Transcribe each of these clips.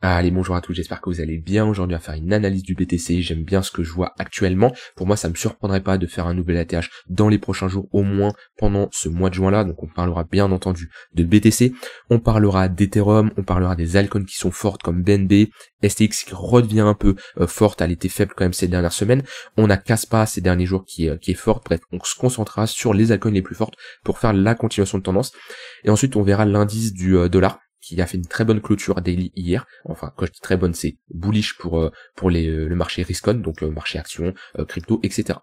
Allez, bonjour à tous, j'espère que vous allez bien. Aujourd'hui, on va faire une analyse du BTC. J'aime bien ce que je vois actuellement. Pour moi, ça me surprendrait pas de faire un nouvel ATH dans les prochains jours, au moins pendant ce mois de juin-là. Donc, on parlera bien entendu de BTC. On parlera d'Ethereum. On parlera des altcoins qui sont fortes comme BNB, STX qui redevient un peu euh, forte. Elle était faible quand même ces dernières semaines. On a Caspa ces derniers jours euh, qui, est forte. Bref, on se concentrera sur les altcoins les plus fortes pour faire la continuation de tendance. Et ensuite, on verra l'indice du euh, dollar qui a fait une très bonne clôture daily hier. Enfin, quand je dis très bonne, c'est bullish pour euh, pour les, euh, le marché riscon, donc donc euh, marché action, crypto, etc.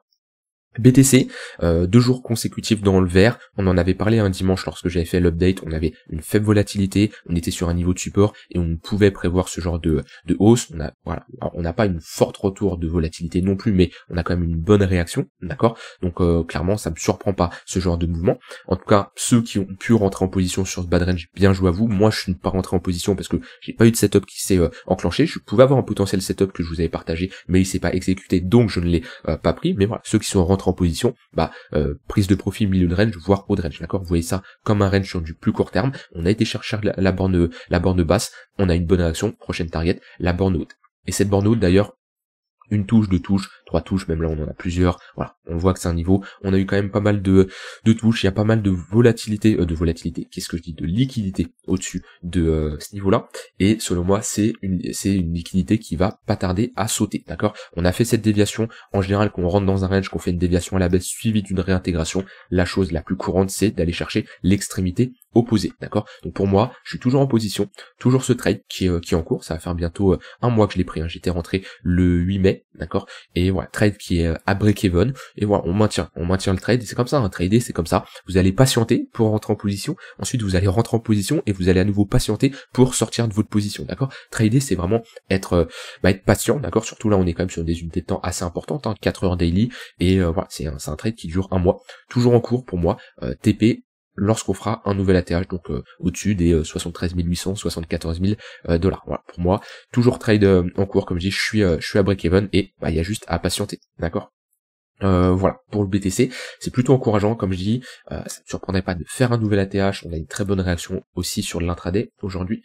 BTC, euh, deux jours consécutifs dans le vert, on en avait parlé un dimanche lorsque j'avais fait l'update, on avait une faible volatilité, on était sur un niveau de support et on pouvait prévoir ce genre de, de hausse. On voilà, on n'a pas une forte retour de volatilité non plus, mais on a quand même une bonne réaction, d'accord Donc euh, clairement ça me surprend pas ce genre de mouvement. En tout cas, ceux qui ont pu rentrer en position sur ce bad range, bien joué à vous. Moi je ne suis pas rentré en position parce que j'ai pas eu de setup qui s'est euh, enclenché. Je pouvais avoir un potentiel setup que je vous avais partagé, mais il s'est pas exécuté, donc je ne l'ai pas pris. Mais voilà, ceux qui sont rentrés en position, bah euh, prise de profit milieu de range, voire haut de range, d'accord Vous voyez ça comme un range sur du plus court terme. On a été chercher la, borne la borne basse, on a une bonne action prochaine target, la borne haute. Et cette borne haute d'ailleurs, une touche, de touche trois touches, même là on en a plusieurs. Voilà, on voit que c'est un niveau. On a eu quand même pas mal de, de touches, il y a pas mal de volatilité, euh, de volatilité, qu'est-ce que je dis, de liquidité au-dessus de euh, ce niveau-là. Et selon moi, c'est une, c'est une liquidité qui va pas tarder à sauter. D'accord On a fait cette déviation. En général, quand on rentre dans un range, qu'on fait une déviation à la baisse suivie d'une réintégration, la chose la plus courante, c'est d'aller chercher l'extrémité opposée. D'accord Donc pour moi, je suis toujours en position, toujours ce trade qui, est, euh, qui est en cours. Ça va faire bientôt un mois que je l'ai pris. Hein. J'étais rentré le 8 mai, d'accord Et voilà, trade qui est euh, à break-even, et voilà, on maintient, on maintient le trade, c'est comme ça, un hein, trader, c'est comme ça, vous allez patienter pour rentrer en position, ensuite vous allez rentrer en position, et vous allez à nouveau patienter pour sortir de votre position, d'accord Trader, c'est vraiment être, euh, bah, être patient, d'accord Surtout là, on est quand même sur des unités de temps assez importantes, 4 hein, heures daily, et euh, voilà, c'est un, trade qui dure un mois, toujours en cours pour moi, TP lorsqu'on fera un nouvel ATH, donc euh, au-dessus des 73 800, 74 000 dollars. Voilà, pour moi, toujours trade euh, en cours, comme je dis, je suis, euh, je suis à break-even et bah, il y a juste à patienter, d'accord voilà, pour le BTC, c'est plutôt encourageant, comme je dis, euh, ça ne surprendrait pas de faire un nouvel ATH, on a une très bonne réaction aussi sur l'intraday aujourd'hui,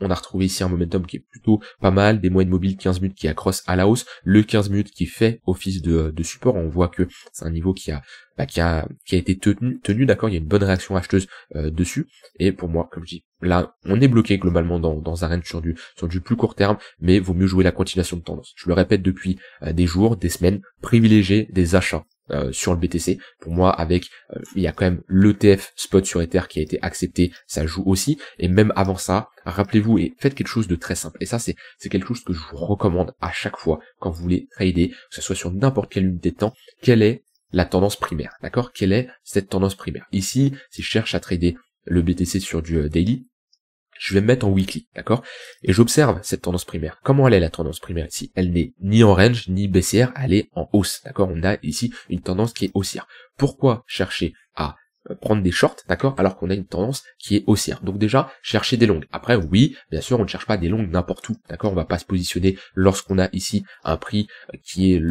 on a retrouvé ici un momentum qui est plutôt pas mal, des moyennes mobiles 15 minutes qui accroissent à la hausse, le 15 minutes qui fait office de, support, on voit que c'est un niveau qui a, bah, qui a, qui a été tenu, tenu d'accord, il y a une bonne réaction acheteuse euh, dessus, et pour moi, comme je dis, là, on est bloqué globalement dans, dans un range sur du, sur du plus court terme, mais vaut mieux jouer la continuation de tendance. Je le répète depuis euh, des jours, des semaines, privilégier des achats euh, sur le BTC. Pour moi, avec euh, il y a quand même l'ETF spot sur Ether qui a été accepté, ça joue aussi. Et même avant ça, rappelez-vous et faites quelque chose de très simple. Et ça, c'est c'est quelque chose que je vous recommande à chaque fois quand vous voulez trader, que ce soit sur n'importe quelle unité de temps. Quelle est la tendance primaire, d'accord Quelle est cette tendance primaire Ici, si je cherche à trader le BTC sur du euh, daily, je vais me mettre en weekly, d'accord Et j'observe cette tendance primaire. Comment elle est la tendance primaire ici Elle n'est ni en range, ni baissière, elle est en hausse, d'accord On a ici une tendance qui est haussière. Pourquoi chercher à euh, prendre des shorts, d'accord, alors qu'on a une tendance qui est haussière. Donc déjà, chercher des longues. Après, oui, bien sûr, on ne cherche pas des longues n'importe où, d'accord, on va pas se positionner lorsqu'on a ici un prix euh, qui est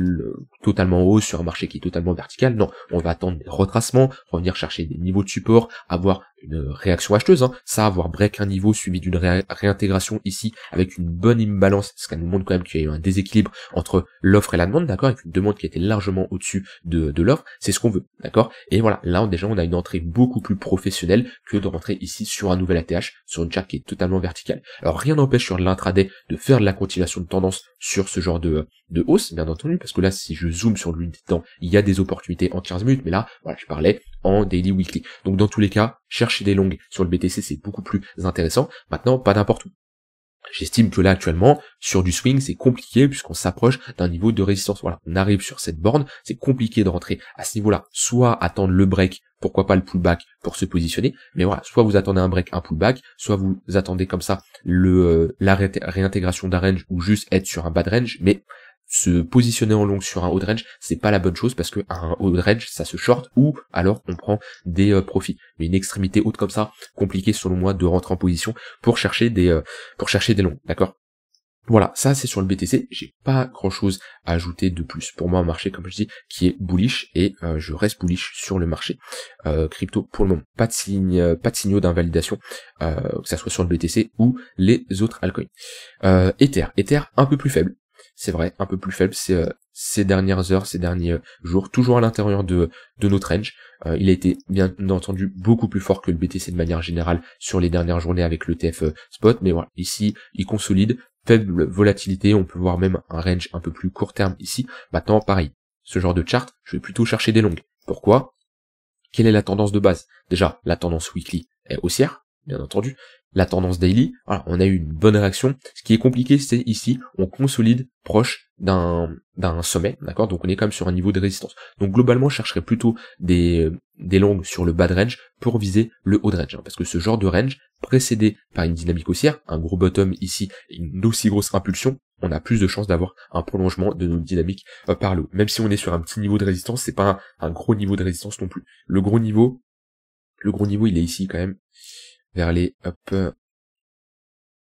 totalement haut sur un marché qui est totalement vertical. Non, on va attendre des retracements, revenir chercher des niveaux de support, avoir une réaction acheteuse, hein. ça, avoir break un niveau suivi d'une réintégration ici avec une bonne imbalance, ce qui nous montre quand même qu'il y a eu un déséquilibre entre l'offre et la demande, d'accord, avec une demande qui était largement au-dessus de, l'offre, c'est ce qu'on veut, d'accord Et voilà, là on, déjà on a une entrée beaucoup plus professionnelle que de rentrer ici sur un nouvel ATH, sur une charte qui est totalement verticale. Alors rien n'empêche sur l'intraday de faire de la continuation de tendance sur ce genre de, de hausse, bien entendu, parce que là si je zoome sur l'unité de temps, il y a des opportunités en 15 minutes, mais là, voilà, je parlais en daily weekly. Donc dans tous les cas, chercher des longues sur le BTC, c'est beaucoup plus intéressant. Maintenant, pas n'importe où. J'estime que là actuellement, sur du swing, c'est compliqué puisqu'on s'approche d'un niveau de résistance. Voilà, on arrive sur cette borne, c'est compliqué de rentrer à ce niveau-là. Soit attendre le break, pourquoi pas le pullback pour se positionner, mais voilà, soit vous attendez un break, un pullback, soit vous attendez comme ça le euh, la réintégration d'un range ou juste être sur un bad range, mais se positionner en long sur un haut range, c'est pas la bonne chose parce que un haut range, ça se short ou alors on prend des euh, profits. Mais une extrémité haute comme ça, compliqué selon moi de rentrer en position pour chercher des euh, pour chercher des longs, d'accord voilà, ça c'est sur le BTC, j'ai pas grand chose à ajouter de plus. Pour moi, un marché, comme je dis, qui est bullish et euh, je reste bullish sur le marché crypto pour le moment. Pas de signe, pas de signaux d'invalidation, que ça soit sur le BTC ou les autres altcoins. Ether, Ether un peu plus faible, c'est vrai, un peu plus faible ces, euh, ces dernières heures, ces derniers euh, jours, toujours à l'intérieur de, de notre range. Euh, il a été bien entendu beaucoup plus fort que le BTC de manière générale sur les dernières journées avec le TF spot, mais voilà, ici il consolide, faible volatilité, on peut voir même un range un peu plus court terme ici. Maintenant, pareil, ce genre de chart, je vais plutôt chercher des longues. Pourquoi Quelle est la tendance de base Déjà, la tendance weekly est haussière, bien entendu, la tendance daily, voilà, on a eu une bonne réaction. Ce qui est compliqué, c'est ici, on consolide proche d'un sommet, d'accord Donc on est quand même sur un niveau de résistance. Donc globalement, je chercherais plutôt des, euh, des longues sur le bas de range pour viser le haut de range, hein, parce que ce genre de range, précédé par une dynamique haussière, un gros bottom ici, une aussi grosse impulsion, on a plus de chances d'avoir un prolongement de notre dynamique euh, par le haut. Même si on est sur un petit niveau de résistance, c'est pas un gros niveau de résistance non plus. Le gros niveau, le gros niveau, il est ici quand même vers les euh,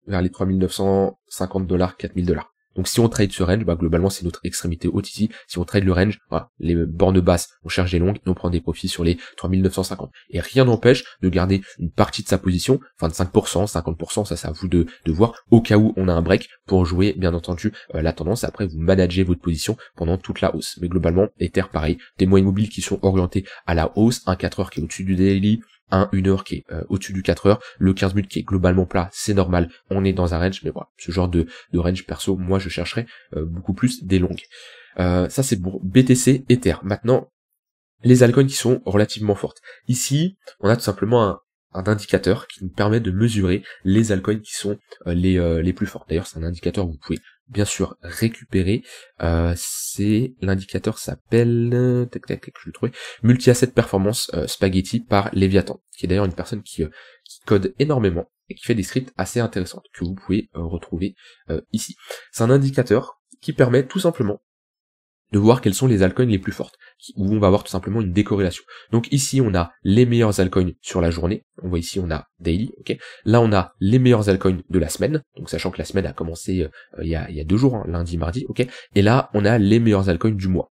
vers les 3950 dollars, 4000 dollars. Donc si on trade ce range, bah, globalement c'est notre extrémité haute ici. Si on trade le range, les bornes basses, on cherche des longues et on prend des profits sur les 3950. Et rien n'empêche de garder une partie de sa position, 25%, 50%, ça c'est à vous de, de, voir, au cas où on a un break pour jouer bien entendu euh, la tendance. Après vous managez votre position pendant toute la hausse. Mais globalement, Ether pareil, des moyens mobiles qui sont orientés à la hausse, un 4 heures qui est au-dessus du daily, un 1 heure qui est euh, au-dessus du 4 heures, le 15 minutes qui est globalement plat, c'est normal, on est dans un range, mais voilà, ce genre de, de range perso, moi je chercherais euh, beaucoup plus des longues. Euh, ça c'est pour BTC, Ether. Maintenant, les altcoins qui sont relativement fortes. Ici, on a tout simplement un, un indicateur qui nous permet de mesurer les altcoins qui sont les, les plus forts. D'ailleurs, c'est un indicateur vous pouvez bien sûr récupérer. Euh, c'est l'indicateur s'appelle tac tac je multi asset performance euh, spaghetti par Leviathan, qui est d'ailleurs une personne qui, euh, qui, code énormément et qui fait des scripts assez intéressantes que vous pouvez retrouver ici. C'est un indicateur qui permet tout simplement de voir quelles sont les altcoins les plus fortes, où on va avoir tout simplement une décorrélation. Donc ici, on a les meilleurs altcoins sur la journée. On voit ici, on a daily, ok. Là, on a les meilleurs altcoins de la semaine. Donc sachant que la semaine a commencé euh, il, y a, deux jours, hein, lundi, mardi, ok. Et là, on a les meilleurs altcoins du mois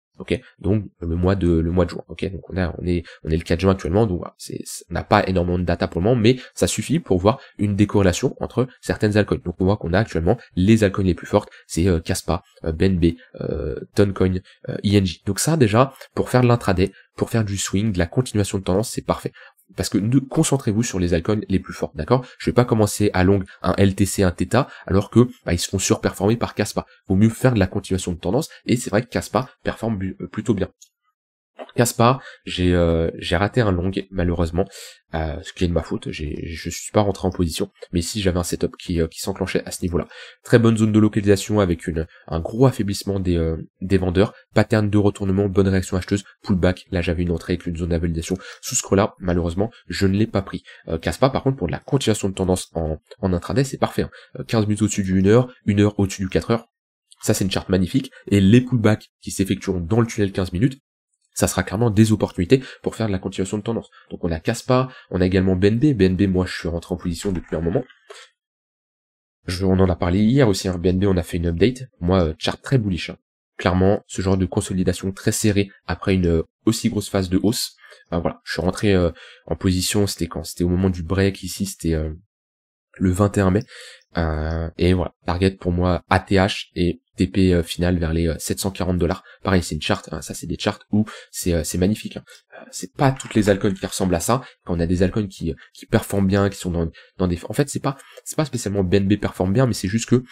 donc euh, le mois de le mois de juin donc on est on est le 4 juin actuellement donc on n'a pas énormément de data pour le moment mais ça suffit pour voir une décorrélation entre certaines alcools. donc on voit qu'on a actuellement les alcools les plus fortes c'est euh, Caspa euh, BNB euh, Toncoin ING donc ça déjà pour faire de l'intraday pour faire du swing de la continuation de tendance c'est parfait parce que concentrez-vous sur les alcools les plus forts, d'accord Je vais pas commencer à longue un LTC, un Theta, alors que bah, ils se font surperformer par Caspa. Vaut mieux faire de la continuation de tendance, et c'est vrai que Caspa performe euh, plutôt bien casse pas. Euh, j'ai raté un long malheureusement, euh, ce qui est de ma faute. je je suis pas rentré en position, mais si j'avais un setup qui euh, qui s'enclenchait à ce niveau-là. Très bonne zone de localisation avec une un gros affaiblissement des des vendeurs, pattern de retournement, bonne réaction acheteuse, pullback. Là j'avais une entrée avec une zone d'invalidation. Sous ce là malheureusement je ne l'ai pas pris. casse pas par contre pour de la continuation de tendance en en intraday c'est parfait. 15 hein. minutes au-dessus du 1 heure, 1 heure au-dessus du 4 heures. Ça, c'est une charte magnifique. Et les pullbacks qui s'effectueront dans le tunnel 15 minutes, ça sera clairement des opportunités pour faire de la continuation de tendance. Donc on a Caspa, on a également BNB. BNB, moi je suis rentré en position depuis un moment. Je, on en a parlé hier aussi, hein. BNB on a fait une update. Moi, euh, chart très bullish. Hein. Clairement, ce genre de consolidation très serrée après une euh, aussi grosse phase de hausse. Ben, voilà, je suis rentré euh, en position, c'était quand C'était au moment du break ici, c'était le 21 mai. Euh, et voilà, target pour moi ATH et TP euh, final vers les 740 euh, dollars. Pareil, c'est une charte, hein, ça c'est des charts où c'est euh, magnifique. Hein. C'est pas toutes les alcools qui ressemblent à ça. Quand on a des alcools qui, qui performent bien, qui sont dans, dans des. En fait, c'est pas c'est pas spécialement BNB performe bien, mais c'est juste que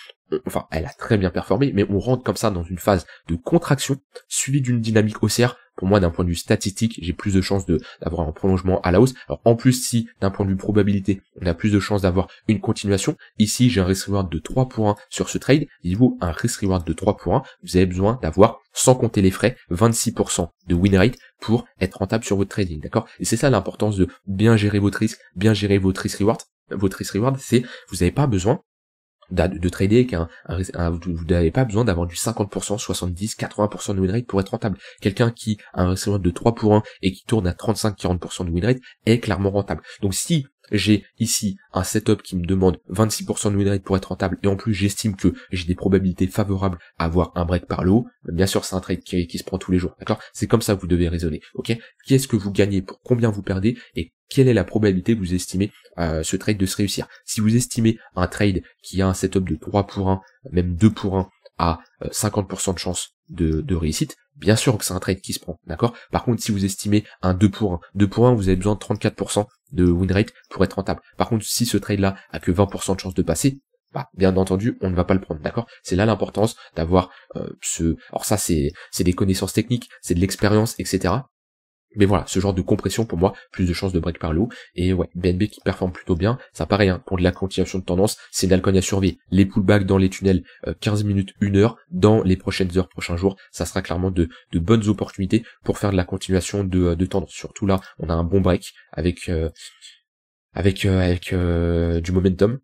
enfin elle a très bien performé, mais on rentre comme ça dans une phase de contraction suivie d'une dynamique haussière pour moi, d'un point de vue statistique, j'ai plus de chances d'avoir un prolongement à la hausse. Alors en plus, si d'un point de vue probabilité, on a plus de chances d'avoir une continuation, ici j'ai un risk reward de 3 pour 1 sur ce trade. Il vous un risk reward de 3 pour 1. Vous avez besoin d'avoir, sans compter les frais, 26% de win rate pour être rentable sur votre trading. D'accord Et c'est ça l'importance de bien gérer votre risque, bien gérer votre risk reward votre risk reward, c'est vous n'avez pas besoin de, de trader qu'un vous n'avez pas besoin d'avoir du 50%, 70, 80% de win rate pour être rentable. Quelqu'un qui a un risque de 3 pour 1 et qui tourne à 35-40% de win rate est clairement rentable. Donc si j'ai ici un setup qui me demande 26% de win rate pour être rentable et en plus j'estime que j'ai des probabilités favorables à avoir un break par haut, bien sûr c'est un trade qui, se prend tous les jours, d'accord C'est comme ça que vous devez raisonner, ok Qu'est-ce que vous gagnez pour combien vous perdez et quelle est la probabilité que vous estimez euh, ce trade de se réussir Si vous estimez un trade qui a un setup de 3 pour 1, même 2 pour 1 à 50% euh, de chance de, de, réussite, bien sûr que c'est un trade qui se prend, d'accord Par contre, si vous estimez un 2 pour 1, 2 pour 1, vous avez besoin de 34% de win rate pour être rentable. Par contre, si ce trade-là a que 20% de chance de passer, bah, bien entendu, on ne va pas le prendre, d'accord C'est là l'importance d'avoir euh, ce... Alors ça, c'est, c'est des connaissances techniques, c'est de l'expérience, etc. Mais voilà, ce genre de compression pour moi, plus de chances de break par le haut. Et ouais, BNB qui performe plutôt bien, ça paraît hein, pour de la continuation de tendance, c'est dalconia à survie. Les pullbacks dans les tunnels, 15 euh, minutes, 1 heure, dans les prochaines heures, prochains jours, ça sera clairement de, de bonnes opportunités pour faire de la continuation de, euh, de, tendance. Surtout là, on a un bon break avec euh, avec, avec du momentum.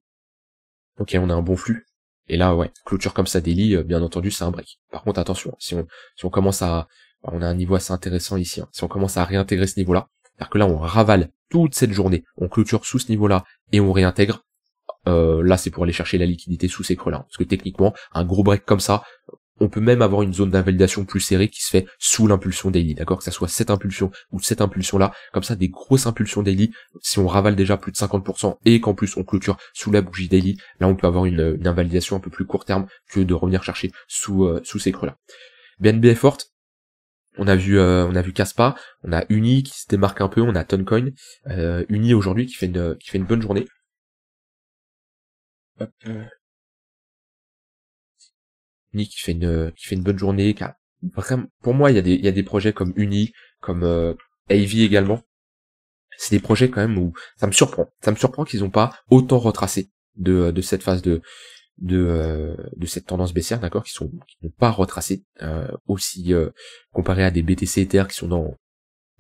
Ok, on a un bon flux. Et là, ouais, clôture comme ça délit, bien entendu, c'est un break. Par contre, attention, hein, si on, si on commence à, on a un niveau assez intéressant ici. Hein. Si on commence à réintégrer ce niveau-là, c'est-à-dire que là, on ravale toute cette journée, on clôture sous ce niveau-là et on réintègre. Euh, là, c'est pour aller chercher la liquidité sous ces creux-là. Hein. Parce que techniquement, un gros break comme ça, on peut même avoir une zone d'invalidation plus serrée qui se fait sous l'impulsion daily, d'accord Que ça soit cette impulsion ou cette impulsion-là, comme ça, des grosses impulsions daily, si on ravale déjà plus de 50% et qu'en plus on clôture sous la bougie daily, là on peut avoir une, invalidation un peu plus court terme que de revenir chercher sous, euh, sous ces creux-là. BNB est forte, on a vu, euh, on a vu Caspa, on a Uni qui se démarque un peu, on a Toncoin, euh, Uni aujourd'hui qui fait une, qui fait une bonne journée. Euh. Uni qui fait une, qui fait une bonne journée, car vraiment, pour moi, il y a des, il y a des projets comme Uni, comme euh, également. C'est des projets quand même où ça me surprend, ça me surprend qu'ils n'ont pas autant retracé de, de cette phase de, de, euh, de cette tendance baissière, d'accord, qui sont qui n'ont pas retracé euh, aussi euh, comparé à des BTC Ether qui sont dans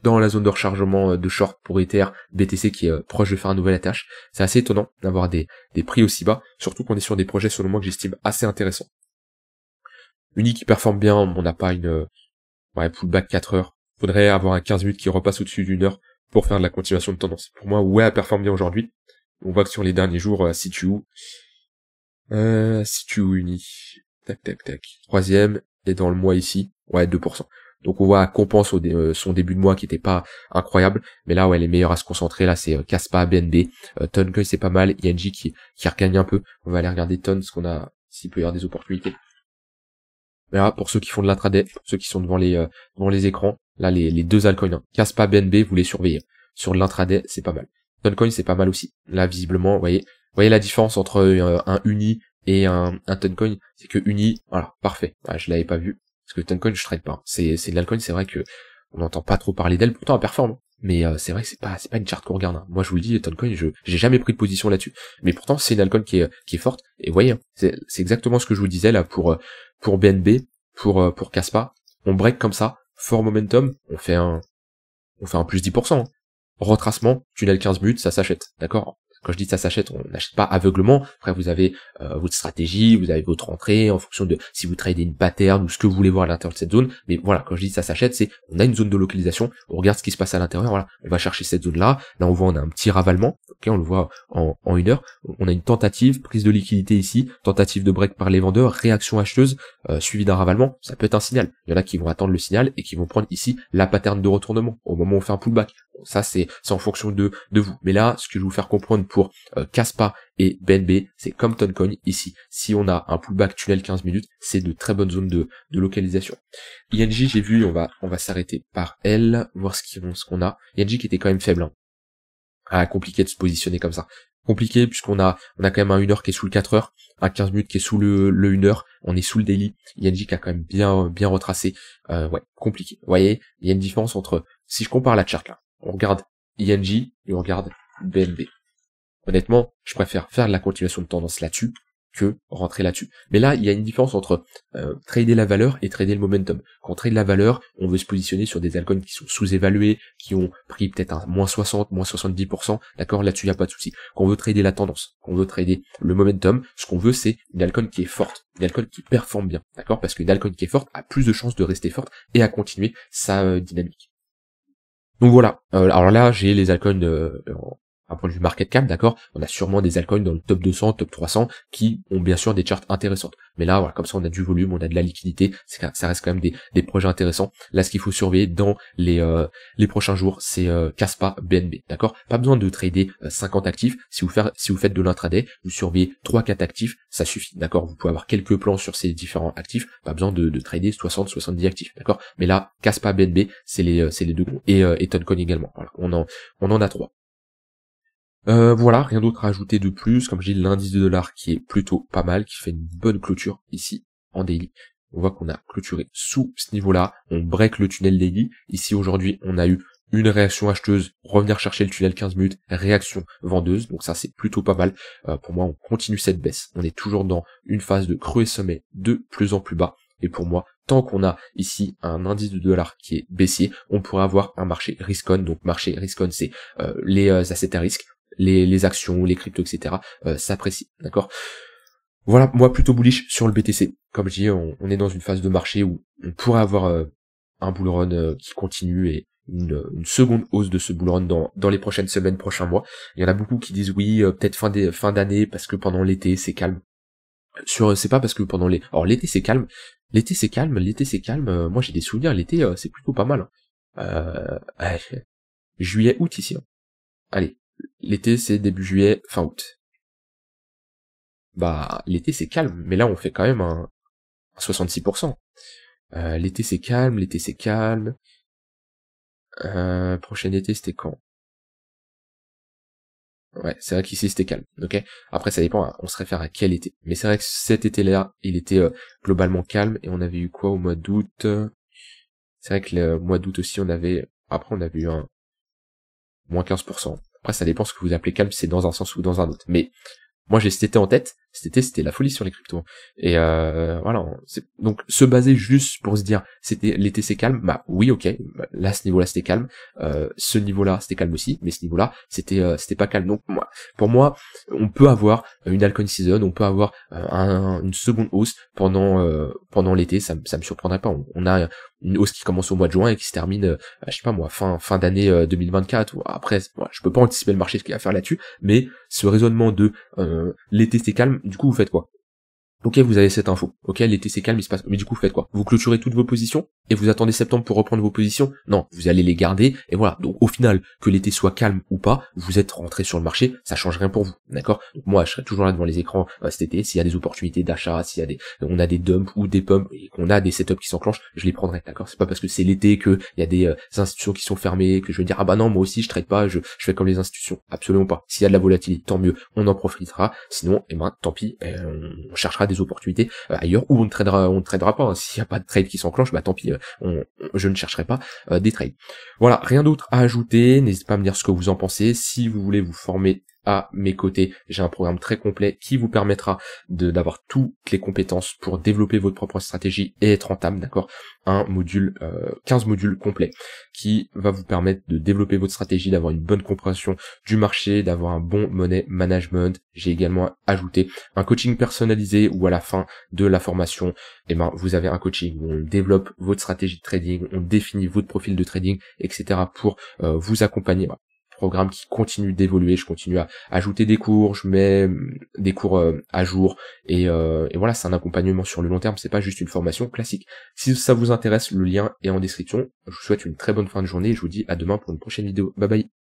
dans la zone de rechargement de short pour Ether, BTC qui est proche de faire un nouvel attache. C'est assez étonnant d'avoir des, des prix aussi bas, surtout qu'on est sur des projets selon moi que j'estime assez intéressants. Uni qui performe bien, on n'a pas une ouais, pullback 4 heures. Faudrait avoir un 15 minutes qui repasse au-dessus d'une heure pour faire de la continuation de tendance. Pour moi, ouais, performe bien aujourd'hui. On voit que sur les derniers jours, si tu euh, si tu unis. Tac, tac, tac. Troisième, et dans le mois ici, ouais, 2%. Donc on voit qu'on compense au euh, son début de mois qui était pas incroyable, mais là ouais est meilleure à se concentrer là c'est euh, Caspa, BNB, euh, c'est pas mal, ING qui qui regagne un peu. On va aller regarder Ton ce qu'on a s'il peut y avoir des opportunités. Mais là pour ceux qui font de l'intraday, pour ceux qui sont devant les euh, devant les écrans, là les, deux altcoins, hein. Caspa, BNB, vous les surveillez. Hein. Sur l'intraday, c'est pas mal. Toncoin c'est pas mal aussi. Là visiblement, vous voyez, voyez la différence entre euh, un uni et un, un toncoin C'est que uni, voilà, parfait. je ah, je l'avais pas vu. Parce que toncoin, je trade pas. Hein. C'est, c'est ALCOIN, c'est vrai que on n'entend pas trop parler d'elle, pourtant elle performe. Hein. Mais euh, c'est vrai que c'est pas, c'est pas une charte qu'on regarde. Hein. Moi, je vous le dis, Toncoin, je j'ai jamais pris de position là-dessus. Mais pourtant, c'est une ALCOIN qui est, qui est forte. Et vous voyez, c'est, c'est exactement ce que je vous disais là pour euh, pour BNB, pour pour Caspa. On break comme ça, fort momentum, on fait un on fait un plus 10%. Retracement, tunnel 15 buts ça s'achète, d'accord quand je dis ça s'achète, on n'achète pas aveuglement. Après, vous avez euh, votre stratégie, vous avez votre entrée en fonction de si vous tradez une pattern ou ce que vous voulez voir à l'intérieur de cette zone. Mais voilà, quand je dis ça s'achète, c'est on a une zone de localisation, on regarde ce qui se passe à l'intérieur. Voilà, on va chercher cette zone-là. Là, on voit on a un petit ravalement on le voit en, une heure. On a une tentative, prise de liquidité ici, tentative de break par les vendeurs, réaction acheteuse euh, suivi d'un ravalement. Ça peut être un signal. Il y en a qui vont attendre le signal et qui vont prendre ici la pattern de retournement au moment où on fait un pullback. ça, c'est en fonction de, de vous. Mais là, ce que je vais vous faire comprendre pour euh, Caspa et BNB, c'est comme Toncoin ici. Si on a un pullback tunnel 15 minutes, c'est de très bonnes zones de, localisation. ING, j'ai vu, on va, on va s'arrêter par elle, voir ce qu'on a. ING qui était quand même faible. Hein ah, compliqué de se positionner comme ça. Compliqué puisqu'on a on a quand même un 1 h qui est sous le 4 h un 15 minutes qui est sous le, le 1 h on est sous le daily. ING qui a quand même bien bien retracé. Euh, ouais, compliqué. Vous voyez, il y a une différence entre si je compare la charte là, on regarde ING et on regarde BNB. Honnêtement, je préfère faire de la continuation de tendance là-dessus que rentrer là-dessus. Mais là, il y a une différence entre euh, trader la valeur et trader le momentum. Quand on trade la valeur, on veut se positionner sur des altcoins qui sont sous-évalués, qui ont pris peut-être un moins 60, moins 70%, d'accord Là-dessus, il n'y a pas de souci. Quand on veut trader la tendance, qu'on veut trader le momentum, ce qu'on veut, c'est une altcoin qui est forte, une altcoin qui performe bien, d'accord Parce qu'une altcoin qui est forte a plus de chances de rester forte et à continuer sa euh, dynamique. Donc voilà, euh, alors là j'ai les altcoins euh, un point de vue market cap, d'accord, on a sûrement des altcoins dans le top 200, top 300 qui ont bien sûr des charts intéressantes. Mais là, voilà, comme ça, on a du volume, on a de la liquidité, ça reste quand même des, projets intéressants. Là, ce qu'il faut surveiller dans les, euh, les prochains jours, c'est euh, Caspa BNB, d'accord Pas besoin de trader 50 euh, actifs. Si vous, faire, si vous faites de l'intraday, vous surveillez 3-4 actifs, ça suffit, d'accord Vous pouvez avoir quelques plans sur ces différents actifs, pas besoin de, trader 60-70 actifs, d'accord Mais là, Caspa BNB, c'est les, c'est les deux et, et Tonecoin également. Voilà, on en, on en a trois. Euh, voilà, rien d'autre à ajouter de plus. Comme je dis, l'indice de dollar qui est plutôt pas mal, qui fait une bonne clôture ici en daily. On voit qu'on a clôturé sous ce niveau-là. On break le tunnel daily. Ici aujourd'hui, on a eu une réaction acheteuse, revenir chercher le tunnel 15 minutes, réaction vendeuse. Donc ça c'est plutôt pas mal. Euh, pour moi, on continue cette baisse. On est toujours dans une phase de creux et sommet de plus en plus bas. Et pour moi, tant qu'on a ici un indice de dollar qui est baissier, on pourrait avoir un marché risk Donc marché risk c'est euh, les assets à risque les, les actions, les cryptos, etc. Euh, s'apprécient, d'accord Voilà, moi plutôt bullish sur le BTC. Comme je dis, on, est dans une phase de marché où on pourrait avoir euh, un bull run euh, qui continue et une, seconde hausse de ce bull run dans, dans les prochaines semaines, prochains mois. Il y en a beaucoup qui disent oui, peut-être fin d'année fin parce que pendant l'été c'est calme. Sur, c'est pas parce que pendant les, alors l'été c'est calme, l'été c'est calme, l'été c'est calme. moi j'ai des souvenirs, l'été c'est plutôt pas mal. Hein. Euh, juillet, août ici. Hein. Allez, l'été c'est début juillet, fin août. Bah, l'été c'est calme, mais là on fait quand même un, 66%. Euh, l'été c'est calme, l'été c'est calme. Euh, prochain été c'était quand Ouais, c'est vrai qu'ici c'était calme, ok Après ça dépend, on se réfère à quel été. Mais c'est vrai que cet été-là, il était euh, globalement calme et on avait eu quoi au mois d'août C'est vrai que le mois d'août aussi on avait... Après on avait eu un... moins 15%. Après, ça dépend ce que vous appelez calme, c'est dans un sens ou dans un autre. Mais moi, j'ai cet été en tête, cet été c'était la folie sur les cryptos. Et euh, voilà, donc se baser juste pour se dire c'était l'été c'est calme, bah oui ok, bah, là ce niveau-là c'était calme, euh, ce niveau-là c'était calme aussi, mais ce niveau-là c'était euh, c'était pas calme. Donc moi, pour moi, on peut avoir une alcon season, on peut avoir euh, une seconde hausse pendant pendant l'été, ça ça me surprendrait pas. On, a une hausse qui commence au mois de juin et qui se termine, je sais pas moi, fin fin d'année 2024 ou après, je peux pas anticiper le marché ce qu'il va faire là-dessus, mais ce raisonnement de l'été c'est calme du coup, vous faites quoi Ok, vous avez cette info. Ok, l'été c'est calme, il se passe. Mais du coup, faites quoi Vous clôturez toutes vos positions et vous attendez septembre pour reprendre vos positions Non, vous allez les garder et voilà. Donc au final, que l'été soit calme ou pas, vous êtes rentré sur le marché, ça change rien pour vous, d'accord Moi, je serai toujours là devant les écrans euh, cet été. S'il y a des opportunités d'achat, s'il y a des, euh, on a des dumps ou des pumps et qu'on a des setups qui s'enclenchent, je les prendrai, d'accord C'est pas parce que c'est l'été que il y a des euh, institutions qui sont fermées que je vais dire ah bah non moi aussi je traite pas, je, fais comme les institutions. Absolument pas. S'il y a de la volatilité, tant mieux, on en profitera. Sinon, eh ben tant pis, on cherchera des opportunités euh, ailleurs où on ne tradera, on ne tradera pas. Hein. S'il n'y a pas de trade qui s'enclenche, bah tant pis, euh, je ne chercherai pas euh, des trades. Voilà, rien d'autre à ajouter. N'hésitez pas à me dire ce que vous en pensez. Si vous voulez vous former à mes côtés. J'ai un programme très complet qui vous permettra d'avoir toutes les compétences pour développer votre propre stratégie et être rentable, d'accord Un module, 15 euh, modules complets qui va vous permettre de développer votre stratégie, d'avoir une bonne compréhension du marché, d'avoir un bon money management. J'ai également ajouté un coaching personnalisé où à la fin de la formation, et eh ben, vous avez un coaching où on développe votre stratégie de trading, on définit votre profil de trading, etc. pour euh, vous accompagner bah, programme qui continue d'évoluer, je continue à ajouter des cours, je mets euh, des cours euh, à jour euh, et, voilà, c'est un accompagnement sur le long terme, c'est pas juste une formation classique. Si ça vous intéresse, le lien est en description. Je vous souhaite une très bonne fin de journée et je vous dis à demain pour une prochaine vidéo. Bye bye.